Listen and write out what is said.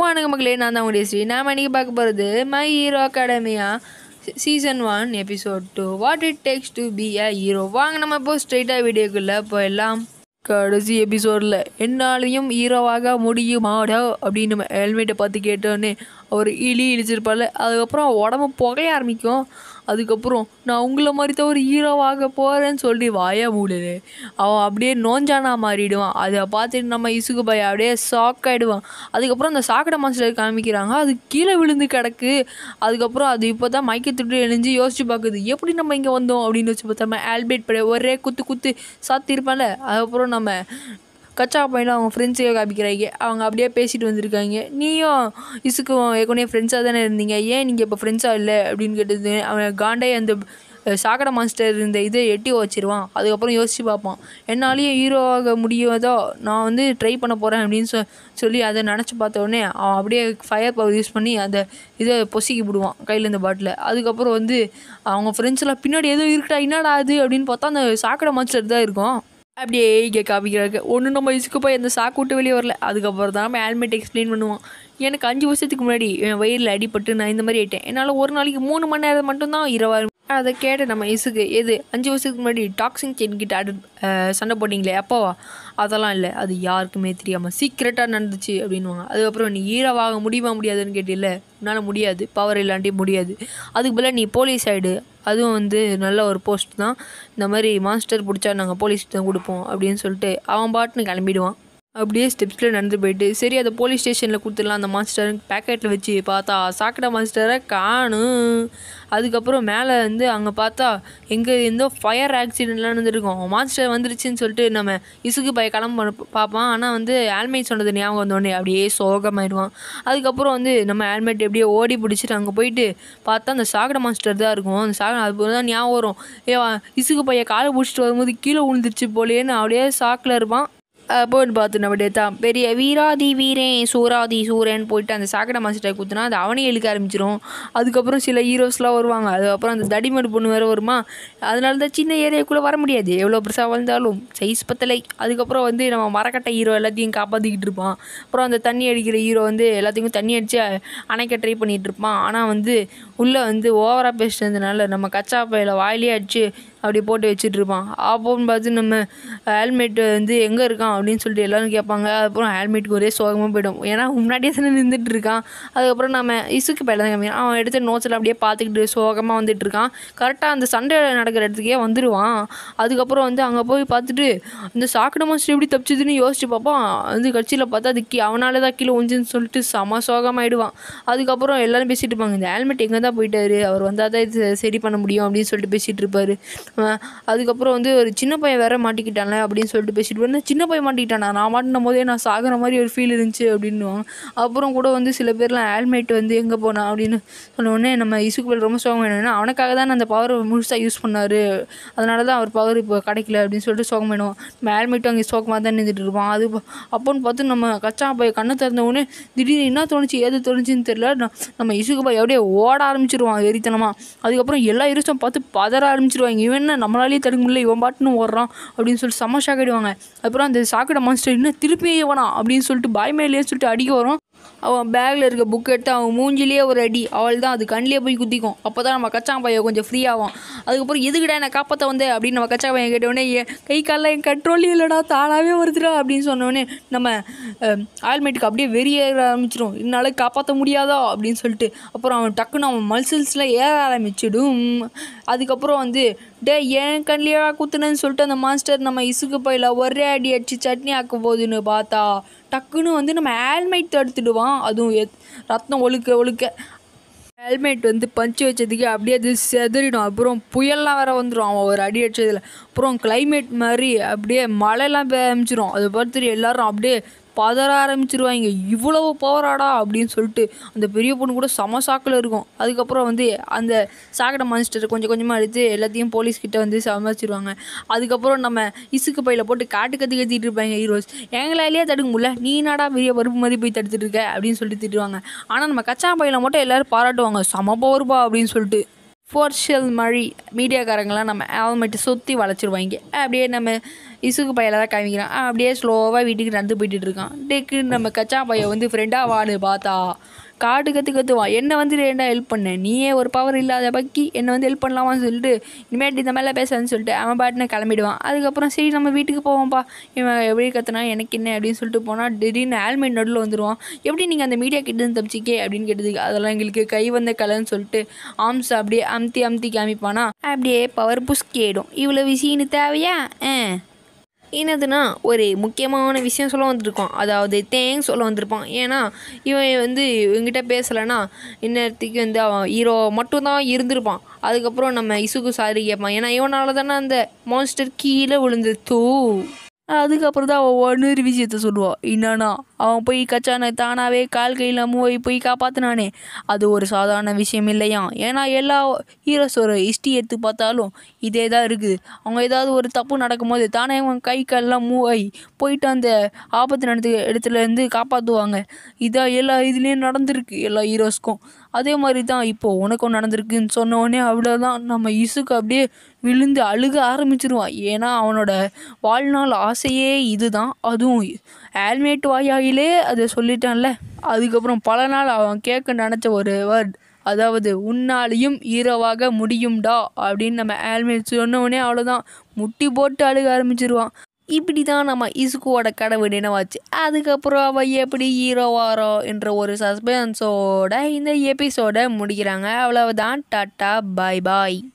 வணக்க மக்களே நான் தான் உடைய ஸ்ரீ நாம் அன்றைக்கி பார்க்க போகிறது my hero academia season one episode two what it takes to be a hero வாங்க நம்ம இப்போ ஸ்ட்ரெயிட்டாக வீடியோக்குள்ளே போயிடலாம் கடைசி எபிசோடில் என்னாலையும் ஹீரோவாக முடியுமாடா அப்படின்னு நம்ம ஹெல்மெட்டை பார்த்து கேட்டோன்னே அவர் இழி இழிச்சிருப்பார்ல அதுக்கப்புறம் உடம்பு புகைய ஆரம்பிக்கும் அதுக்கப்புறம் நான் உங்களை மாதிரி தான் ஒரு ஹீரோவாக போகிறேன்னு சொல்லி வாய மூடுது அவன் அப்படியே நோஞ்சானா மாறிடுவான் அதை பார்த்துட்டு நம்ம இசுகு பாய் அப்படியே ஷாக் ஆகிடுவான் அதுக்கப்புறம் அந்த சாக்கடை மாஸ்டர் காமிக்கிறாங்க அது கீழே விழுந்து கிடக்கு அதுக்கப்புறம் அது இப்போ தான் மயக்க திட்டு எழுஞ்சு யோசிச்சு பார்க்குது எப்படி நம்ம இங்கே வந்தோம் அப்படின்னு வச்சு பார்த்தா நம்ம ஆல்பேட் படைய ஒரே குத்து குத்து சாத்திருப்பான்ல அதுக்கப்புறம் நம்ம கச்சா பையனும் அவங்க ஃப்ரெண்ட்ஸையோ காப்பிக்கிறாங்க அவங்க அப்படியே பேசிட்டு வந்திருக்காங்க நீயும் இசுக்கும் ஏற்கனவே ஃப்ரெண்ட்ஸாக தானே இருந்தீங்க ஏன் நீங்கள் இப்போ ஃப்ரெண்ட்ஸாக இல்லை அப்படின்னு கேட்டது அவன் காண்டே அந்த சாக்கடை மாஸ்டர் இந்த இதை எட்டி வச்சிருவான் அதுக்கப்புறம் யோசித்து பார்ப்பான் என்னாலேயும் ஹீரோ ஆக முடியாதோ நான் வந்து ட்ரை பண்ண போகிறேன் அப்படின்னு சொ சொல்லி அதை நினச்சி பார்த்த உடனே அவன் அப்படியே ஃபயர் பவர் யூஸ் பண்ணி அந்த இதை பொசிக்கி விடுவான் கையில் இந்த பாட்டில் அதுக்கப்புறம் வந்து அவங்க ஃப்ரெண்ட்ஸ்லாம் பின்னாடி எதுவும் இருக்கட்டா என்னடா அது அப்படின்னு பார்த்தா அந்த சாக்கடை மாஸ்டர் தான் இருக்கும் அப்படியே இங்கே காமிக்கிறாங்க ஒன்று நம்ம போய் எந்த சாக்கு விட்டு வெளியே வரல அதுக்கப்புறம் தான் நம்ம ஹெல்மெட் எக்ஸ்பிளைன் பண்ணுவான் எனக்கு அஞ்சு வருஷத்துக்கு முன்னாடி என் வயிறில் அடிபட்டு நான் இந்த மாதிரி ஆயிட்டேன் என்னால் ஒரு நாளைக்கு மூணு மணி நேரம் மட்டும்தான் இரவாயிரம் அதை கேட்ட நம்ம இசுக்கு எது அஞ்சு வருஷத்துக்கு முன்னாடி டாக்ஸிங் செயின் கிட்ட அடு சண்டை போட்டிங்களே அப்பாவா அதெல்லாம் இல்லை அது யாருக்குமே தெரியாமல் சீக்கிரட்டாக நடந்துச்சு அப்படின்வாங்க அதுக்கப்புறம் நீ ஈரவாக முடியுமா முடியாதுன்னு கேட்டில்ல உன்னால் முடியாது பவர் இல்லாண்டி முடியாது அதுக்கு பதிலாக நீ போலீஸ் ஆகிடு அதுவும் வந்து நல்ல ஒரு போஸ்ட் தான் இந்த மாதிரி மாஸ்டர் பிடிச்சா நாங்கள் போலீஸ்கிட்ட கொடுப்போம் அப்படின்னு சொல்லிட்டு அவன் பாட்டுன்னு கிளம்பிடுவான் அப்படியே ஸ்டெப்ஸில் நடந்து போயிட்டு சரி அதை போலீஸ் ஸ்டேஷனில் கொடுத்துடலாம் அந்த மாஸ்டர் பேக்கெட்டில் வச்சு பார்த்தா சாக்கடை மாஸ்டரை காணும் அதுக்கப்புறம் மேலே வந்து அங்கே பார்த்தா எங்கே இருந்தோ ஃபயர் ஆக்சிடென்ட்லாம் நடந்துருக்கோம் மாஸ்டர் வந்துருச்சுன்னு சொல்லிட்டு நம்ம இசுக்கு பய கிளம்ப பார்ப்பான் ஆனால் வந்து ஹேல்மெட் சொன்னது ஞாபகம் வந்தோடனே அப்படியே சோகமாயிடுவான் அதுக்கப்புறம் வந்து நம்ம ஹேல்மெட் எப்படியே ஓடி பிடிச்சிட்டு அங்கே போயிட்டு பார்த்தா அந்த சாக்கடை மாஸ்டர் தான் இருக்கும் அந்த சாக்கடை அது தான் ஞாபகம் வரும் ஏ இசுக்கு பையன் காலை பிடிச்சிட்டு வரும்போது கீழே விழுந்துருச்சு போலேன்னு அப்படியே சாக்கில் இருப்பான் அப்படின்னு பார்த்து நம்ம தான் பெரிய வீராதி வீரே சூராதி சூரன் போயிட்டு அந்த சாக்கடை மாஸ்டரை குத்துனா அது அவனே எழுக்க ஆரம்பிச்சிடும் அதுக்கப்புறம் சில ஹீரோஸ்லாம் வருவாங்க அதுக்கப்புறம் அந்த தடிமடு பொண்ணு வேறு வருமா அதனால தான் சின்ன ஏரியாக்குள்ளே வர முடியாது எவ்வளோ பெருசாக வளர்ந்தாலும் சைஸ் பத்தலை அதுக்கப்புறம் வந்து நம்ம மரக்கட்டை ஹீரோ எல்லாத்தையும் காப்பாற்றிக்கிட்டு இருப்பான் அப்புறம் அந்த தண்ணி அடிக்கிற ஹீரோ வந்து எல்லாத்தையும் தண்ணி அடித்து அணைக்க ட்ரை பண்ணிகிட்டு இருப்பான் ஆனால் வந்து உள்ளே வந்து ஓவராக பேசுனதுனால நம்ம கச்சா பையில் வாயிலே அடித்து அப்படி போட்டு வச்சுட்ருப்பான் அப்போன்னு பார்த்து நம்ம ஹெல்மெட் வந்து எங்கே இருக்கான் அப்படின்னு சொல்லிட்டு எல்லோரும் கேட்பாங்க அதுக்கப்புறம் ஹெல்மெட்டுக்கு ஒரே சோகமாக போயிடும் ஏன்னா முன்னாடியே தானே நின்றுட்டு இருக்கான் அதுக்கப்புறம் நம்ம இசுக்கு பயில தான் கம்மியாக அவன் எடுத்த நோச்சில் அப்படியே பார்த்துக்கிட்டு சோகமாக வந்துட்டு இருக்கான் கரெக்டாக அந்த சண்டை நடக்கிற இடத்துக்கே வந்துடுவான் அதுக்கப்புறம் வந்து அங்கே போய் பார்த்துட்டு இந்த சாக்கடை மாஸ்டர் எப்படி தப்பிச்சதுன்னு யோசிச்சு பார்ப்பான் வந்து கட்சியில் பார்த்தா அது கீ அவனால் தான் கீழே உஞ்சுன்னு சொல்லிட்டு செம சோகமாகிடுவான் அதுக்கப்புறம் எல்லோரும் பேசிகிட்டு இருப்பாங்க இந்த ஹெல்மெட் எங்கே தான் போயிட்டாரு அவர் வந்தால் தான் இது சரி பண்ண முடியும் அப்படின்னு சொல்லிட்டு பேசிகிட்டு இருப்பார் அதுக்கப்புறம் வந்து ஒரு சின்ன பையன் வேற மாட்டிக்கிட்டான அப்படின்னு சொல்லிட்டு பேசிட்டு வந்து சின்ன பையன் மாட்டிக்கிட்டானா நான் மாட்டின போதே நான் சாகிற மாதிரி ஒரு ஃபீல் இருந்துச்சு அப்படின்னுவாங்க அப்புறம் கூட வந்து சில பேர்லாம் ஹேல்மெட் வந்து எங்கே போனா அப்படின்னு சொன்னோடனே நம்ம இசுக்குபல் ரொம்ப சோகம் வேணும்னா அவனுக்காக தான் அந்த பவர் முழுசாக யூஸ் பண்ணார் அதனால தான் அவர் பவர் இப்போ கிடைக்கல அப்படின்னு சொல்லிட்டு சோகம் வேணும் நம்ம ஹேல்மெட் அங்கே சோகமாக தான் நின்றுட்டு இருப்பான் அது அப்போன்னு பார்த்து நம்ம கச்சா பைய கண்ணை திறந்தவுடனே திடீர்னு என்ன தோணுச்சு ஏது தோணுச்சுன்னு தெரியல நம்ம இசுக்கு பாய் எப்படியே ஓட ஆரம்பிச்சிருவான் எரித்தனமாக அதுக்கப்புறம் எல்லா இருசும் பார்த்து பதற ஆரம்பிச்சிருவாங்க இவன் என்ன நம்மளாலேயே தடுக்க முடியல இவன் பாட்டுன்னு ஓடுறான் அப்படின்னு சொல்லிட்டு செம்ம ஷாக் ஆகிடுவாங்க அப்புறம் அந்த சாக்கடை மாஸ்டர் இன்னும் திருப்பி இவனா அப்படின்னு சொல்லிட்டு பாய் மேலேயே சொல்லிட்டு அடிக்க வரும் அவன் பேக்கில் இருக்க புக் எடுத்து அவன் மூஞ்சிலேயே ஒரு அடி அவள் தான் அது கண்ணிலே போய் குத்திக்கும் அப்போ தான் நம்ம கச்சான் பையன் கொஞ்சம் ஃப்ரீ ஆகும் அதுக்கப்புறம் எதுக்குடா என்னை காப்பாற்ற வந்தேன் அப்படின்னு நம்ம கச்சா பையன் கேட்டவுடனே என் கை காலில் என் கண்ட்ரோல் இல்லைடா தானாகவே வருதுடா அப்படின்னு சொன்னோடனே நம்ம ஆல்மேட்டுக்கு அப்படியே வெறியேற ஆரம்பிச்சிடும் என்னால் காப்பாற்ற முடியாதோ அப்படின்னு சொல்லிட்டு அப்புறம் அவன் டக்குன்னு அவன் மல்சல்ஸில் ஏற ஆரம்பிச்சிடும் அதுக்கப்புறம் வந்து டே ஏன் கண்லேயே குத்துனேன்னு சொல்லிட்டு அந்த மாஸ்டர் நம்ம இசுக்கு போயில ஒரே அடி அடிச்சு சட்னி ஆக்க போகுதுன்னு பார்த்தா டக்குன்னு வந்து நம்ம ஹேல்மெட் தடுத்துடுவான் அதுவும் ரத்தம் ஒழுக்க ஒழுக்க ஹெல்மெட் வந்து பஞ்சு வச்சதுக்கு அப்படியே அது செதறிடும் அப்புறம் புயல்லாம் வேற வந்துடும் அவன் ஒரு அடி அடிச்சதில் அப்புறம் கிளைமேட் மாதிரி அப்படியே மழையெல்லாம் பேமிச்சிரும் அதை பார்த்துட்டு எல்லாரும் அப்படியே பதற ஆரம்பிச்சிருவாங்க இவ்வளவு பவராடா அப்படின்னு சொல்லிட்டு அந்த பெரிய பொண்ணு கூட செம சாக்கில் இருக்கும் அதுக்கப்புறம் வந்து அந்த சாக்கடை மான்ஸ்டர் கொஞ்சம் கொஞ்சமாக எடுத்து எல்லாத்தையும் போலீஸ்கிட்ட வந்து சமாளிச்சிருவாங்க அதுக்கப்புறம் நம்ம இசுக்கு பையில் போட்டு காட்டு கத்தி கத்திட்டு இருப்பாங்க ஹீரோஸ் எங்களாலேயே தடுக்க முடியல நீ நாடா பெரிய பருப்பு மாதிரி போய் தடுத்துட்டு இருக்க அப்படின்னு சொல்லிட்டு திட்டுவாங்க ஆனால் நம்ம கச்சா பையில மட்டும் எல்லோரும் பாராட்டுவாங்க சம பவர்பா அப்படின்னு சொல்லிட்டு ஃபோர்ஷியல் மழி மீடியாக்காரங்களாம் நம்ம ஆல்மட்டு சுற்றி வளைச்சிருவாங்க அப்படியே நம்ம இசுக்கு பையில தான் காமிக்கிறான் அப்படியே ஸ்லோவாக வீட்டுக்கு நடந்து போயிட்டு இருக்கான் டேக்கு நம்ம கச்சா பையன் வந்து ஃப்ரெண்டாக வாடு பார்த்தா காட்டு கற்று கற்றுவான் என்னை வந்து என்ன ஹெல்ப் பண்ண நீயே ஒரு பவர் இல்லாத பக்கி என்னை வந்து ஹெல்ப் பண்ணலாமான்னு சொல்லிட்டு இனிமேட்டு இந்த மாதிரிலாம் பேசாதுன்னு சொல்லிட்டு அவன் பாட்டுன்னு கிளம்பிடுவான் அதுக்கப்புறம் சரி நம்ம வீட்டுக்கு போவோம்ப்பா இவன் எப்படி கற்றுனா எனக்கு என்ன அப்படின்னு சொல்லிட்டு போனால் திடீர்னு ஆல்மெண்ட் நடுவில் வந்துடுவான் எப்படி நீங்கள் அந்த மீடியா இருந்து தப்பிச்சிக்கே அப்படின்னு கேட்டதுக்கு அதெல்லாம் எங்களுக்கு கை வந்த கலைன்னு சொல்லிட்டு ஆம்ஸ் அப்படியே அமுத்தி அமுத்தி காமிப்பானா அப்படியே பவர் புஷ் கேடும் இவ்வளோ விஷயின்னு தேவையா ஆ என்னதுன்னா ஒரு முக்கியமான விஷயம் சொல்ல வந்திருக்கோம் அதாவது தேங்க்ஸ் சொல்ல வந்திருப்பான் ஏன்னா இவன் வந்து இவங்கிட்ட பேசலைன்னா இந்நேரத்துக்கு வந்து அவன் ஹீரோ மட்டும்தான் இருந்திருப்பான் அதுக்கப்புறம் நம்ம இசுக்கு சாரி கேட்பான் ஏன்னா இவனால் தானே அந்த மான்ஸ்டர் கீழே விழுந்து தூ அதுக்கப்புறம் தான் அவன் ஒன்று விஷயத்த சொல்லுவான் என்னன்னா அவன் போய் கச்சானை தானாகவே கால் கையில் மூவை போய் காப்பாற்றினானே அது ஒரு சாதாரண விஷயம் இல்லையா ஏன்னா எல்லா ஹீரோஸ் ஒரு ஹிஸ்ட்ரி எடுத்து பார்த்தாலும் இதே தான் இருக்குது அவங்க ஏதாவது ஒரு தப்பு நடக்கும்போது தானே அவன் கை கால்லாம் மூவாகி போயிட்டு அந்த ஆபத்து நடத்து இடத்துலேருந்து காப்பாற்றுவாங்க இதான் எல்லா இதுலேயும் நடந்திருக்கு எல்லா ஹீரோஸ்க்கும் அதே மாதிரி தான் இப்போது உனக்கும் நடந்திருக்குன்னு சொன்னோடனே அவ்வளோதான் நம்ம இசுக்கு அப்படியே விழுந்து அழுக ஆரம்பிச்சிருவான் ஏன்னா அவனோட வாழ்நாள் ஆசையே இது தான் அதுவும் ஆல்மேட் வாயாயிலே அதை சொல்லிட்டான்ல அதுக்கப்புறம் பல நாள் அவன் கேட்க நினச்ச ஒரு வேர்ட் அதாவது உன்னாலையும் ஈரோவாக முடியும்டா அப்படின்னு நம்ம ஆல்மேட் சொன்னோடனே அவ்வளோதான் முட்டி போட்டு அழுக ஆரம்பிச்சிருவான் இப்படி தான் நம்ம இசுக்குவோட கடவுள் நினைவாச்சு அதுக்கப்புறம் அவள் எப்படி ஹீரோ வாரோ என்ற ஒரு சஸ்பென்ஸோட இந்த எபிசோடை முடிக்கிறாங்க அவ்வளவுதான் டாட்டா பாய் பாய்